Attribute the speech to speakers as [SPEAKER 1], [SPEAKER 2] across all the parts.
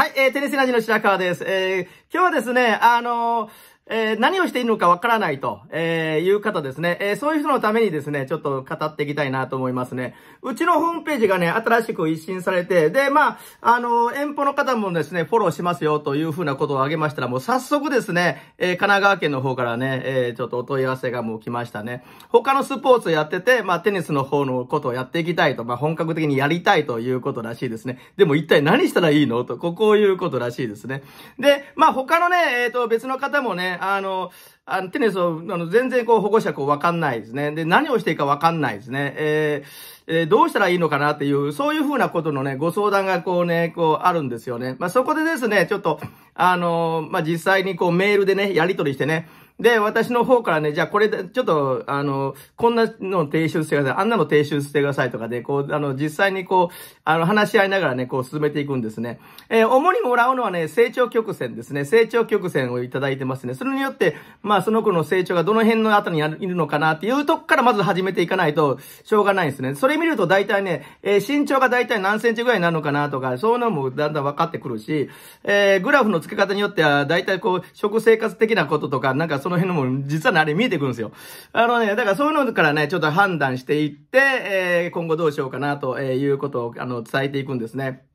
[SPEAKER 1] はい、えー、テニスラジの白川です。えー、今日はですね、あのーえー、何をしているのかわからないと、えー、いう方ですね、えー、そういう人のためにですね、ちょっと語っていきたいなと思いますね。うちのホームページがね、新しく一新されて、で、まあ、あの、遠方の方もですね、フォローしますよというふうなことを挙げましたら、もう早速ですね、えー、神奈川県の方からね、えー、ちょっとお問い合わせがもう来ましたね。他のスポーツやってて、まあ、テニスの方のことをやっていきたいと、まあ、本格的にやりたいということらしいですね。でも一体何したらいいのと、こういうことらしいですね。で、まあ、他のね、えっ、ー、と、別の方もね、あの、あのテニスを、あの、全然こう保護者こうわかんないですね。で、何をしていいかわかんないですね。えー、えー、どうしたらいいのかなっていう、そういうふうなことのね、ご相談がこうね、こうあるんですよね。まあ、そこでですね、ちょっと、あの、まあ、実際にこうメールでね、やり取りしてね、で、私の方からね、じゃあこれで、ちょっと、あの、こんなの提出してください。あんなの提出してくださいとかで、こう、あの、実際にこう、あの、話し合いながらね、こう進めていくんですね。えー、主にもらうのはね、成長曲線ですね。成長曲線をいただいてますね。それによって、まあ、その子の成長がどの辺の後にいるのかなっていうとこからまず始めていかないと、しょうがないんですね。それ見ると大体ね、えー、身長が大体何センチぐらいになるのかなとか、そういうのもだんだん分かってくるし、えー、グラフの付け方によっては、大体こう、食生活的なこととか、なんかそのその辺のも、実はあれ見えてくるんですよ。あのね、だからそういうのからね、ちょっと判断していって、えー、今後どうしようかなということを、あの、伝えていくんですね。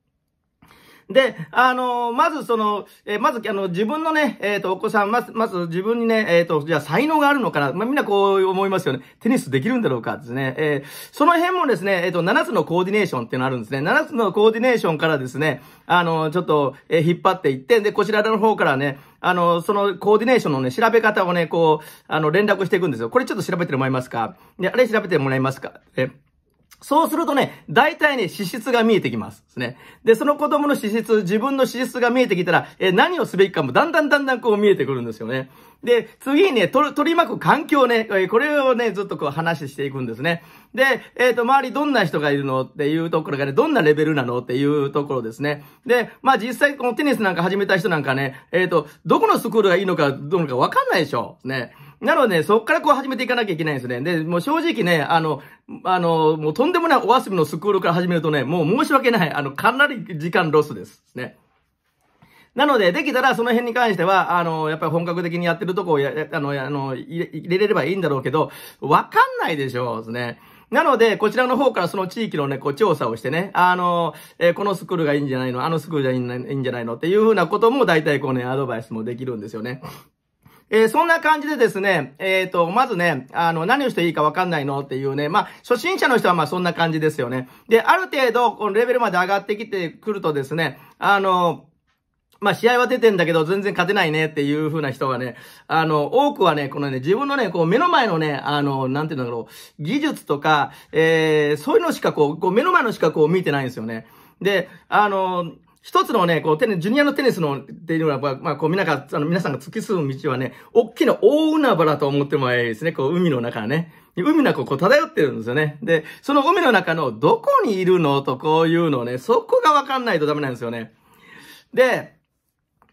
[SPEAKER 1] で、あのー、まずその、えー、まず、あの、自分のね、えっ、ー、と、お子さん、まず、まず自分にね、えっ、と、じゃあ才能があるのかな。まあ、みんなこう思いますよね。テニスできるんだろうかですね。えその辺もですね、えっ、と、7つのコーディネーションっていうのあるんですね。7つのコーディネーションからですね、あの、ちょっと、え引っ張っていって、で、こちらの方からね、あの、そのコーディネーションのね、調べ方をね、こう、あの、連絡していくんですよ。これちょっと調べてもらえますかで、あれ調べてもらえますかえそうするとね、大体ね、資質が見えてきますですね。で、その子供の資質、自分の資質が見えてきたら、え何をすべきかもだんだんだんだんこう見えてくるんですよね。で、次にね、取り巻く環境ね、これをね、ずっとこう話していくんですね。で、えっ、ー、と、周りどんな人がいるのっていうところがね、どんなレベルなのっていうところですね。で、まあ実際このテニスなんか始めた人なんかね、えっ、ー、と、どこのスクールがいいのかどうのかわかんないでしょ。ね。なので、ね、そっからこう始めていかなきゃいけないんですね。で、もう正直ね、あの、あの、もうとんでもないお遊びのスクールから始めるとね、もう申し訳ない。あの、かなり時間ロスです。ね。なので、できたらその辺に関しては、あの、やっぱり本格的にやってるとこをや、あの、あの入れれればいいんだろうけど、わかんないでしょうですね。なので、こちらの方からその地域のね、こう調査をしてね、あの、えー、このスクールがいいんじゃないの、あのスクールがいいんじゃないのっていうふうなことも大体こうね、アドバイスもできるんですよね。えー、そんな感じでですね、えっ、ー、と、まずね、あの、何をしていいかわかんないのっていうね、まあ、初心者の人はまあそんな感じですよね。で、ある程度、このレベルまで上がってきてくるとですね、あの、まあ、試合は出てんだけど、全然勝てないねっていう風な人はね、あの、多くはね、このね、自分のね、こう、目の前のね、あの、なんていうんだろう、技術とか、えー、そういうのしかこう、こう目の前のしかこう、見てないんですよね。で、あの、一つのね、こう、テネ、ジュニアのテニスの、っていうのは、まあ、こう、皆が、あの、皆さんが突き進む道はね、大きな大海原と思ってもいいですね、こう、海の中ね。海の中をこう漂ってるんですよね。で、その海の中のどこにいるのとこういうのね、そこがわかんないとダメなんですよね。で、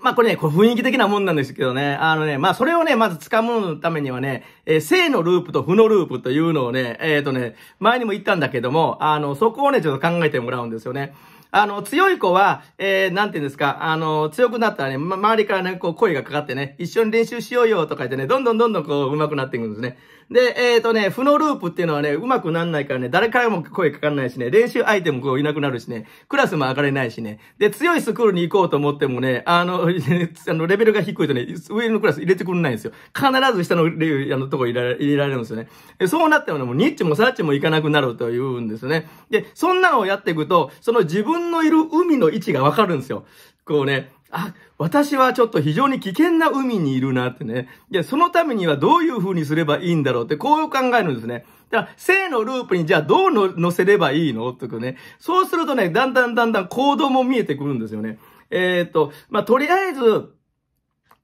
[SPEAKER 1] まあこれね、こう雰囲気的なもんなんですけどね。あのね、まあそれをね、まず掴むためにはね、えー、正のループと負のループというのをね、えっ、ー、とね、前にも言ったんだけども、あの、そこをね、ちょっと考えてもらうんですよね。あの、強い子は、えー、なんて言うんですか、あの、強くなったらね、ま、周りからね、こう、声がかかってね、一緒に練習しようよとか言ってね、どんどんどんどんこう、上手くなっていくんですね。で、えっ、ー、とね、負のループっていうのはね、上手くなんないからね、誰からも声かかんないしね、練習相手もこう、いなくなるしね、クラスも上がれないしね、で、強いスクールに行こうと思ってもね、あの、あのレベルが低いとね、上のクラス入れてくれないんですよ。必ず下のレあのとこ入れ入れられるんですよね。そうなったらね、もうニッチもサッチも行かなくなるというんですよね。で、そんなのをやっていくと、その自分分のいる海の位置がわかるんですよ。こうね、あ、私はちょっと非常に危険な海にいるなってね。で、そのためにはどういう風にすればいいんだろうって、こういう考えるんですね。だから、正のループにじゃあどうの乗せればいいのとかね。そうするとね、だんだんだんだん行動も見えてくるんですよね。えー、っと、まあ、とりあえず、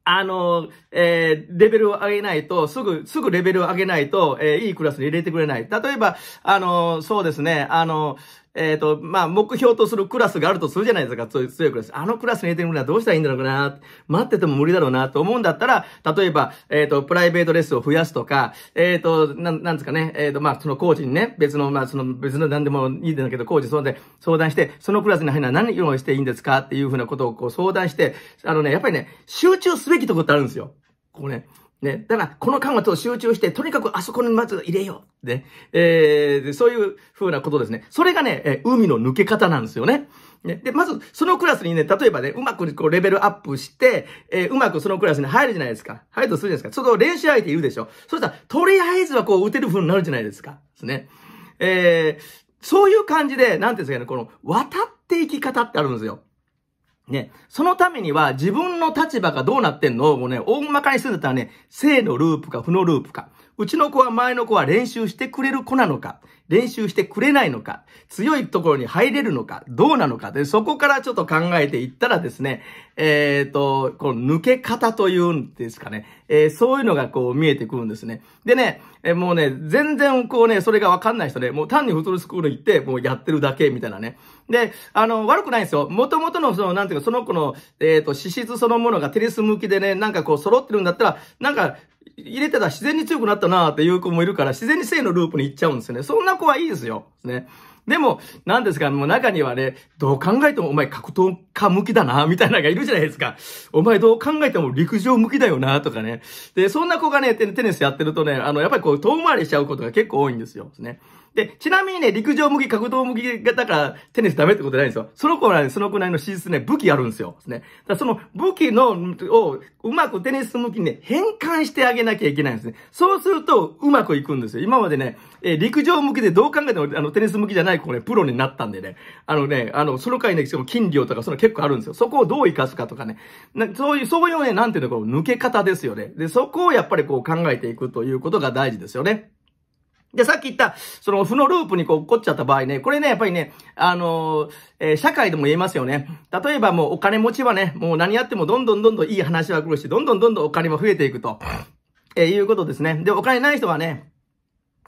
[SPEAKER 1] あの、えー、レベルを上げないと、すぐ、すぐレベルを上げないと、えー、いいクラスに入れてくれない。例えば、あの、そうですね、あの、えっ、ー、と、まあ、目標とするクラスがあるとするじゃないですか、い強いクラス。あのクラスに入れてるのはどうしたらいいんだろうな、待ってても無理だろうな、と思うんだったら、例えば、えっ、ー、と、プライベートレッスンを増やすとか、えっ、ー、と、なん、なんですかね、えっ、と、まあ、そのコーチにね、別の、まあ、その、別の何でもいいんだけど、コーチ相談で相談して、そのクラスに入るのは何用意していいんですかっていうふうなことをこう相談して、あのね、やっぱりね、集中すべきとこってあるんですよ。こうね、ね。だから、この間と集中して、とにかくあそこにまず入れよう。ね。えー、そういう風なことですね。それがね、え海の抜け方なんですよね。ね。で、まず、そのクラスにね、例えばね、うまくこう、レベルアップして、えー、うまくそのクラスに入るじゃないですか。入るとするじゃないですか。その練習相手言うでしょ。そしたら、とりあえずはこう、打てる風になるじゃないですか。ですね。えー、そういう感じで、なんていうんですかね、この、渡っていき方ってあるんですよ。ね、そのためには自分の立場がどうなってんのをもうね、大まかにするんだったらね、正のループか負のループか。うちの子は前の子は練習してくれる子なのか、練習してくれないのか、強いところに入れるのか、どうなのかで、そこからちょっと考えていったらですね、えっ、と、この抜け方というんですかね、えー、そういうのがこう見えてくるんですね。でね、えー、もうね、全然こうね、それがわかんない人ね、もう単にフットルスクール行って、もうやってるだけみたいなね。で、あの、悪くないんですよ。元々のその、なんていうか、その子の、えっ、と、資質そのものがテレス向きでね、なんかこう揃ってるんだったら、なんか、入れてたら自然に強くなったなーっていう子もいるから、自然に性のループに行っちゃうんですよね。そんな子はいいですよ。ね。でも、なんですか、もう中にはね、どう考えてもお前格闘家向きだな、みたいなのがいるじゃないですか。お前どう考えても陸上向きだよな、とかね。で、そんな子がね、テニスやってるとね、あの、やっぱりこう遠回りしちゃうことが結構多いんですよ。ね。で、ちなみにね、陸上向き、格闘向きが、だから、テニスダメってことないんですよ。その子はね、その子なりの手術ね、武器あるんですよ。ね。だその武器の、を、うまくテニス向きにね、変換してあげなきゃいけないんですね。そうすると、うまくいくんですよ。今までね、えー、陸上向きでどう考えても、あの、テニス向きじゃない子ね、プロになったんでね。あのね、あの、その回ね、その金量とか、その結構あるんですよ。そこをどう活かすかとかね。なそういう、そういうね、なんていうの、こう、抜け方ですよね。で、そこをやっぱりこう考えていくということが大事ですよね。で、さっき言った、その負のループにこう、起こっちゃった場合ね、これね、やっぱりね、あのえー、社会でも言えますよね。例えばもうお金持ちはね、もう何やってもどんどんどんどんいい話は来るし、どんどんどんどんお金も増えていくと、えー、いうことですね。で、お金ない人はね、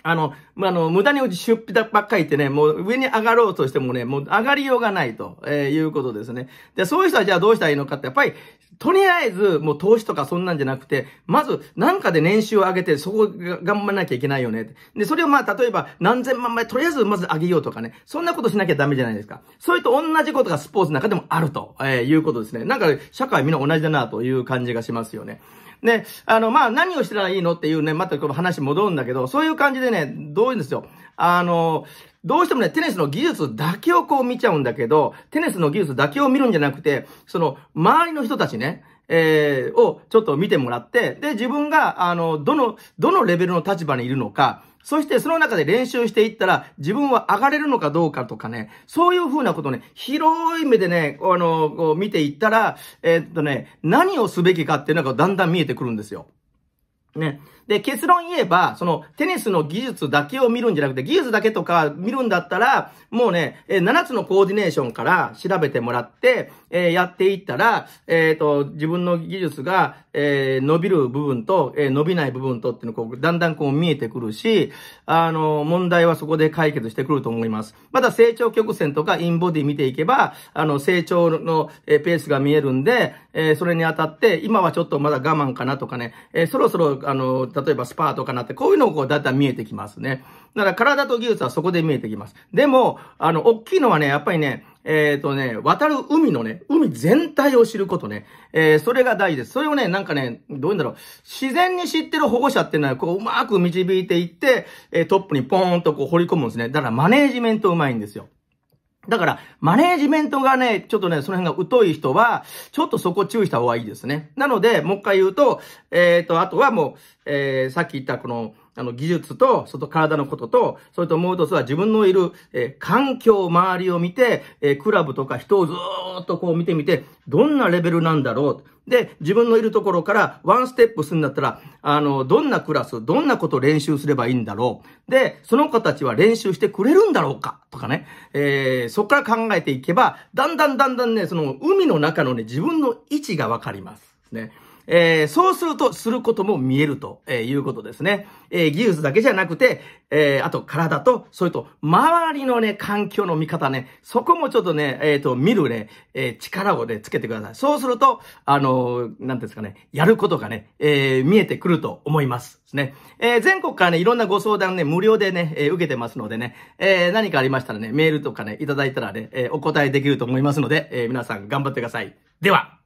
[SPEAKER 1] あの、まあ、の、無駄にうち出費ばっかりってね、もう上に上がろうとしてもね、もう上がりようがないと、えー、いうことですね。で、そういう人はじゃあどうしたらいいのかって、やっぱり、とりあえず、もう投資とかそんなんじゃなくて、まず、なんかで年収を上げて、そこが頑張らなきゃいけないよね。で、それをまあ、例えば、何千万枚、とりあえずまず上げようとかね、そんなことしなきゃダメじゃないですか。それと同じことがスポーツの中でもあると、えー、いうことですね。なんか、社会みんな同じだなという感じがしますよね。ね、あの、まあ、何をしたらいいのっていうね、またこの話戻るんだけど、そういう感じでね、どういうんですよ。あの、どうしてもね、テニスの技術だけをこう見ちゃうんだけど、テニスの技術だけを見るんじゃなくて、その、周りの人たちね、えー、をちょっと見てもらって、で、自分が、あの、どの、どのレベルの立場にいるのか、そしてその中で練習していったら自分は上がれるのかどうかとかね、そういうふうなことね、広い目でね、あの、こう見ていったら、えー、っとね、何をすべきかっていうのがだんだん見えてくるんですよ。ね。で、結論言えば、その、テニスの技術だけを見るんじゃなくて、技術だけとか見るんだったら、もうね、え7つのコーディネーションから調べてもらって、えやっていったら、えっ、と、自分の技術が、え伸びる部分と、え伸びない部分とっていうのこう、だんだんこう見えてくるし、あの、問題はそこで解決してくると思います。また、成長曲線とかインボディ見ていけば、あの、成長の、えペースが見えるんで、えそれにあたって、今はちょっとまだ我慢かなとかね、えそろそろ、あの、例えばスパートかなって、こういうのをこうだんだん見えてきますね。だから体と技術はそこで見えてきます。でも、あの、大きいのはね、やっぱりね、えっ、ー、とね、渡る海のね、海全体を知ることね。えー、それが大事です。それをね、なんかね、どういうんだろう。自然に知ってる保護者っていうのは、こう、うまく導いていって、えー、トップにポーンとこう掘り込むんですね。だからマネージメントうまいんですよ。だから、マネージメントがね、ちょっとね、その辺が疎い人は、ちょっとそこ注意した方がいいですね。なので、もう一回言うと、えっ、ー、と、あとはもう、えー、さっき言ったこの、あの、技術と、外体のことと、それともう一つは自分のいる、えー、環境、周りを見て、えー、クラブとか人をずーっとこう見てみて、どんなレベルなんだろう。で、自分のいるところからワンステップするんだったら、あの、どんなクラス、どんなことを練習すればいいんだろう。で、その子たちは練習してくれるんだろうかとかね。えー、そこから考えていけば、だんだんだんだんね、その海の中のね、自分の位置がわかります。ね。えー、そうすると、することも見えると、えいうことですね。えー、技術だけじゃなくて、えー、あと体と、それと、周りのね、環境の見方ね、そこもちょっとね、えっ、と、見るね、え力をね、つけてください。そうすると、あのなんですかね、やることがね、え見えてくると思います。ね。え全国からね、いろんなご相談ね、無料でね、え受けてますのでね、え何かありましたらね、メールとかね、いただいたらね、えお答えできると思いますので、え皆さん頑張ってください。では。